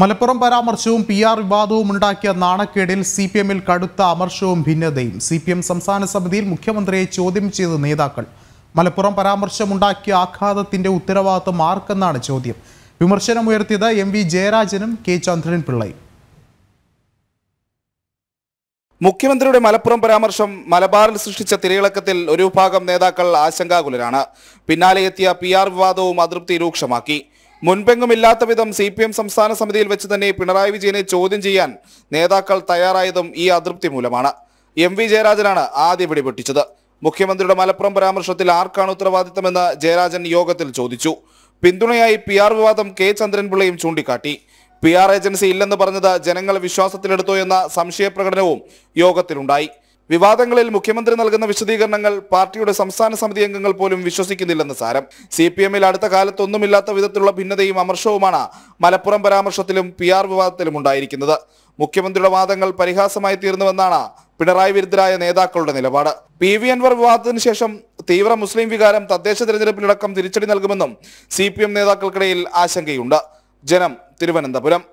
മലപ്പുറം പരാമർശവും P R വിവാദവും ഉണ്ടാക്കിയ നാണക്കേടിൽ സി പി എമ്മിൽ കടുത്ത അമർഷവും ഭിന്നതയും സി പി എം സംസ്ഥാന സമിതിയിൽ മുഖ്യമന്ത്രിയെ ചോദ്യം ചെയ്ത നേതാക്കൾ മലപ്പുറം പരാമർശമുണ്ടാക്കിയ ആഘാതത്തിന്റെ ഉത്തരവാദിത്വം ആർക്കെന്നാണ് ചോദ്യം വിമർശനമുയർത്തിയത് എം വി ജയരാജനും കെ ചന്ദ്രൻ പിള്ളയും മുഖ്യമന്ത്രിയുടെ മലപ്പുറം പരാമർശം മലബാറിൽ സൃഷ്ടിച്ച തിരയിളക്കത്തിൽ ഒരു വിഭാഗം നേതാക്കൾ ആശങ്കാകുലരാണ് പിന്നാലെ എത്തിയ പി ആർ വിവാദവും അതൃപ്തി രൂക്ഷമാക്കി മുൻപെങ്ങുമില്ലാത്ത വിധം സി പി എം സംസ്ഥാന സമിതിയിൽ വെച്ച് തന്നെ പിണറായി വിജയനെ ചോദ്യം ചെയ്യാൻ നേതാക്കൾ തയ്യാറായതും ഈ അതൃപ്തി മൂലമാണ് എം വി ജയരാജനാണ് ആദ്യ പിടിപൊട്ടിച്ചത് മുഖ്യമന്ത്രിയുടെ മലപ്പുറം പരാമർശത്തിൽ ആർക്കാണ് ഉത്തരവാദിത്തമെന്ന് ജയരാജൻ യോഗത്തിൽ ചോദിച്ചു പിന്തുണയായി പി ആർ വിവാദം കെ ചന്ദ്രൻപിള്ളയും ചൂണ്ടിക്കാട്ടി പി ആർ ഏജൻസി ഇല്ലെന്ന് പറഞ്ഞത് ജനങ്ങൾ വിശ്വാസത്തിലെടുത്തു എന്ന സംശയപ്രകടനവും യോഗത്തിലുണ്ടായി വിവാദങ്ങളിൽ മുഖ്യമന്ത്രി നൽകുന്ന വിശദീകരണങ്ങൾ പാർട്ടിയുടെ സംസ്ഥാന സമിതി അംഗങ്ങൾ പോലും വിശ്വസിക്കുന്നില്ലെന്ന് സാരം സി പി എമ്മിൽ അടുത്ത കാലത്തൊന്നുമില്ലാത്ത വിധത്തിലുള്ള ഭിന്നതയും അമർഷവുമാണ് മലപ്പുറം പരാമർശത്തിലും പി ആർ വിവാദത്തിലും ഉണ്ടായിരിക്കുന്നത് മുഖ്യമന്ത്രിയുടെ വാദങ്ങൾ പരിഹാസമായി തീർന്നുവെന്നാണ് പിണറായി വിരുദ്ധരായ നേതാക്കളുടെ നിലപാട് പി വി അൻവർ വിവാദത്തിന് ശേഷം തീവ്ര മുസ്ലിം വികാരം തദ്ദേശ തിരഞ്ഞെടുപ്പിലടക്കം തിരിച്ചടി നൽകുമെന്നും സി പി എം നേതാക്കൾക്കിടയിൽ ആശങ്കയുണ്ട് ജനം തിരുവനന്തപുരം